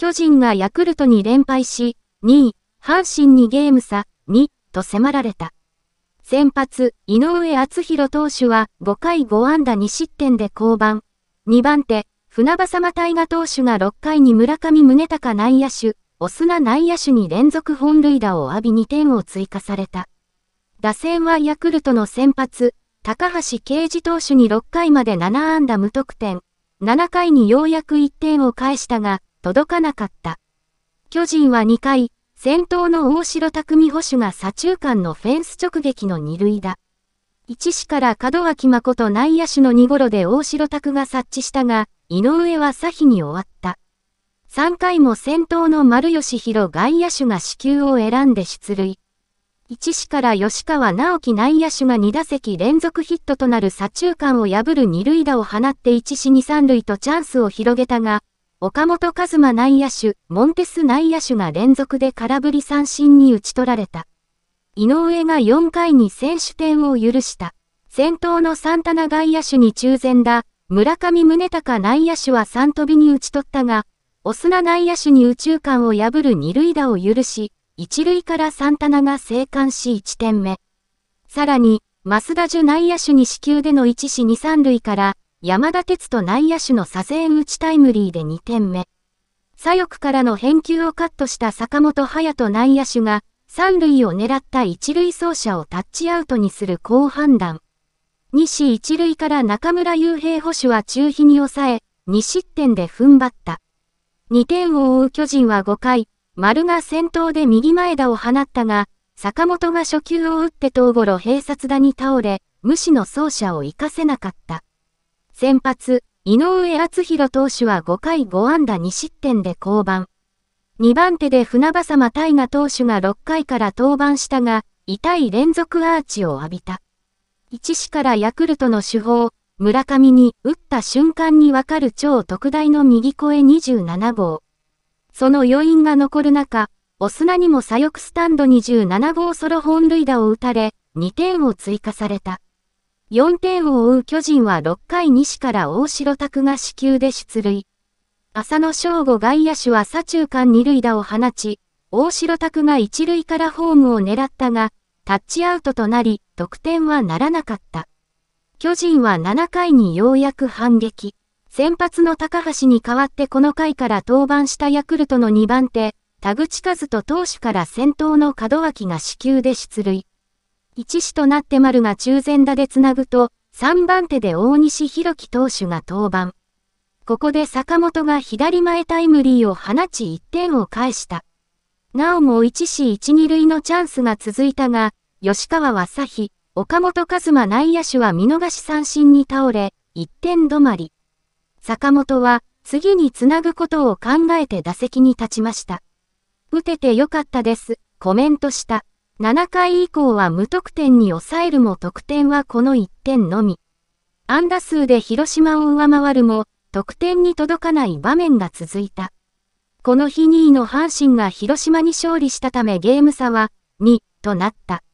巨人がヤクルトに連敗し、2位、阪神にゲーム差、2と迫られた。先発、井上敦弘投手は5回5安打2失点で降板。2番手、船場様大河投手が6回に村上宗隆内野手、オスナ内野手に連続本塁打を浴び2点を追加された。打線はヤクルトの先発、高橋奎治投手に6回まで7安打無得点、7回にようやく1点を返したが、届かなかった。巨人は2回、先頭の大城匠捕手が左中間のフェンス直撃の二塁打。一市から門脇誠内野手の二頃で大城拓が察知したが、井上は左比に終わった。3回も先頭の丸吉弘外野手が死球を選んで出塁。一市から吉川直樹内野手が2打席連続ヒットとなる左中間を破る二塁打を放って一死二三塁とチャンスを広げたが、岡本和真内野手、モンテス内野手が連続で空振り三振に打ち取られた。井上が4回に選手点を許した。先頭のサンタナ外野手に中前だ。村上宗隆内野手は3飛びに打ち取ったが、オスナ内野手に宇宙間を破る二塁打を許し、一塁からサンタナが生還し1点目。さらに、増田樹内野手に死球での1死2三塁から、山田哲人内野手の左前打ちタイムリーで2点目。左翼からの返球をカットした坂本隼人内野手が、三塁を狙った一塁走者をタッチアウトにする好判断。西一塁から中村雄平捕手は中飛に抑え、2失点で踏ん張った。2点を追う巨人は5回、丸が先頭で右前田を放ったが、坂本が初球を打って頭五郎、併殺打に倒れ、無視の走者を活かせなかった。先発、井上敦弘投手は5回5安打2失点で降板。2番手で船場様大河投手が6回から登板したが、痛い連続アーチを浴びた。1死からヤクルトの主砲、村上に打った瞬間にわかる超特大の右声27号。その余韻が残る中、オスナにも左翼スタンド27号ソロ本塁打を打たれ、2点を追加された。4点を追う巨人は6回西から大城拓が死球で出塁。浅野翔吾外野手は左中間二塁打を放ち、大城拓が一塁からホームを狙ったが、タッチアウトとなり、得点はならなかった。巨人は7回にようやく反撃。先発の高橋に代わってこの回から登板したヤクルトの2番手、田口和と投手から先頭の門脇が死球で出塁。一死となって丸が中前打でつなぐと、3番手で大西博樹投手が登板。ここで坂本が左前タイムリーを放ち1点を返した。なおも1死1、2塁のチャンスが続いたが、吉川は佐比、岡本和馬内野手は見逃し三振に倒れ、1点止まり。坂本は次につなぐことを考えて打席に立ちました。打ててよかったです、コメントした。7回以降は無得点に抑えるも得点はこの1点のみ。安打数で広島を上回るも、得点に届かない場面が続いた。この日2位の阪神が広島に勝利したためゲーム差は2となった。